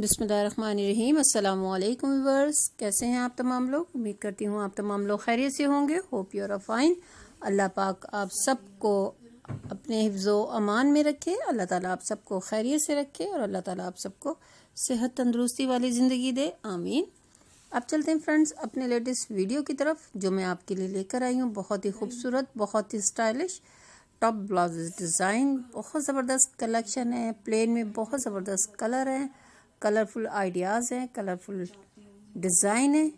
बिसमीम अल्लाम वर्स कैसे हैं आप तमाम लोग उम्मीद करती हूँ आप तमाम लोग खैरियत से होंगे होप यूर फाइन अल्लाह पाक आप सबको अपने हिफ्ज़ो अमान में रखे अल्लाह ताला आप सबको खैरियत से रखे और अल्लाह ताला आप सबको सेहत तंदरुस्ती वाली ज़िंदगी दे आमीन अब चलते हैं फ्रेंड्स अपने लेटेस्ट वीडियो की तरफ जो मैं आपके लिए लेकर आई हूँ बहुत ही खूबसूरत बहुत ही स्टाइलिश टॉप ब्लाउज डिज़ाइन बहुत ज़बरदस्त कलेक्शन है प्लेन में बहुत ज़बरदस्त कलर हैं कलरफुल आइडियाज़ हैं कलरफुल डिज़ाइन है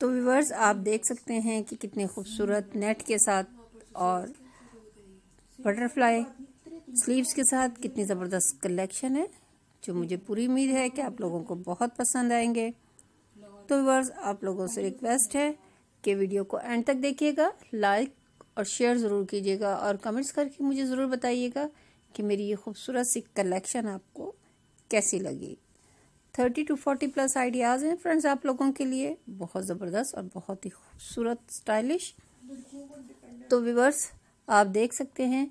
तो व्यूवर्स आप देख सकते हैं कि कितने खूबसूरत नेट के साथ और बटरफ्लाई स्लीव्स के साथ कितनी ज़बरदस्त कलेक्शन है जो मुझे पूरी उम्मीद है कि आप लोगों को बहुत पसंद आएंगे तो व्यूवर्स आप लोगों से रिक्वेस्ट है कि वीडियो को एंड तक देखिएगा लाइक और शेयर ज़रूर कीजिएगा और कमेंट्स करके मुझे ज़रूर बताइएगा कि मेरी ये खूबसूरत सी कलेक्शन आपको कैसी लगी thirty two forty plus ideas हैं फ्रेंड्स आप लोगों के लिए बहुत ज़बरदस्त और बहुत ही खूबसूरत स्टाइलिश तो विवर्स आप देख सकते हैं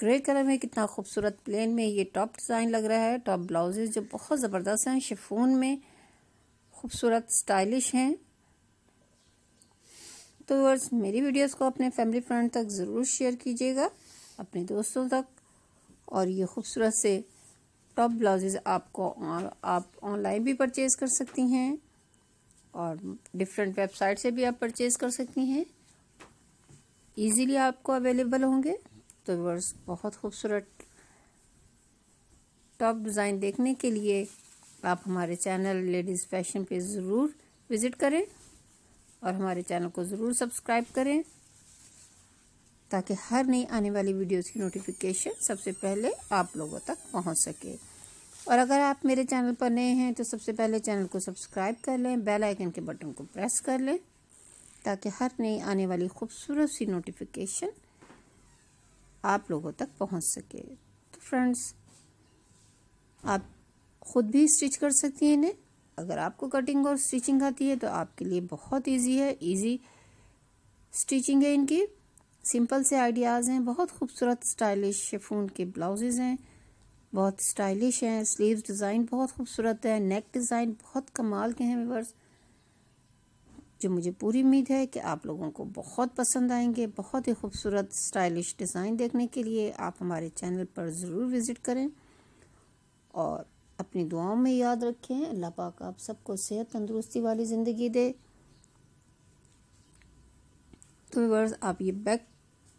ग्रे कलर में कितना खूबसूरत प्लेन में ये टॉप डिज़ाइन लग रहा है टॉप ब्लाउजेज जो बहुत ज़बरदस्त हैं शिफोन में खूबसूरत स्टाइलिश हैं तो वर्स मेरी वीडियोस को अपने फैमिली फ्रेंड तक ज़रूर शेयर कीजिएगा अपने दोस्तों तक और ये खूबसूरत से टॉप ब्लाउजेज़ आपको आप ऑनलाइन भी परचेज कर सकती हैं और डिफरेंट वेबसाइट से भी आप परचेज़ कर सकती हैं इजीली आपको अवेलेबल होंगे तो वर्स बहुत खूबसूरत टॉप डिज़ाइन देखने के लिए आप हमारे चैनल लेडीज़ फैशन पे ज़रूर विज़िट करें और हमारे चैनल को ज़रूर सब्सक्राइब करें ताकि हर नई आने वाली वीडियोस की नोटिफिकेशन सबसे पहले आप लोगों तक पहुंच सके और अगर आप मेरे चैनल पर नए हैं तो सबसे पहले चैनल को सब्सक्राइब कर लें बेल आइकन के बटन को प्रेस कर लें ताकि हर नई आने वाली खूबसूरत सी नोटिफिकेशन आप लोगों तक पहुंच सके तो फ्रेंड्स आप ख़ुद भी स्टिच कर सकती हैं इन्हें अगर आपको कटिंग और स्टिचिंग आती है तो आपके लिए बहुत ईजी है ईजी स्टिचिंग है इनकी सिंपल से आइडियाज़ हैं बहुत खूबसूरत स्टाइलिश शेफून के ब्लाउजेज़ हैं बहुत स्टाइलिश हैं स्लीव्स डिज़ाइन बहुत खूबसूरत है नेक डिज़ाइन बहुत कमाल के हैं व्यूवर्स जो मुझे पूरी उम्मीद है कि आप लोगों को बहुत पसंद आएंगे बहुत ही खूबसूरत स्टाइलिश डिज़ाइन देखने के लिए आप हमारे चैनल पर ज़रूर विज़िट करें और अपनी दुआओं में याद रखें अल्लाह पाक आप सबको सेहत तंदुरुस्ती वाली ज़िंदगी दे तो व्यवर्स आप ये बैक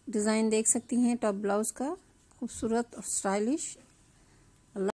डिज़ाइन देख सकती हैं टॉप ब्लाउज़ का खूबसूरत और स्टाइलिश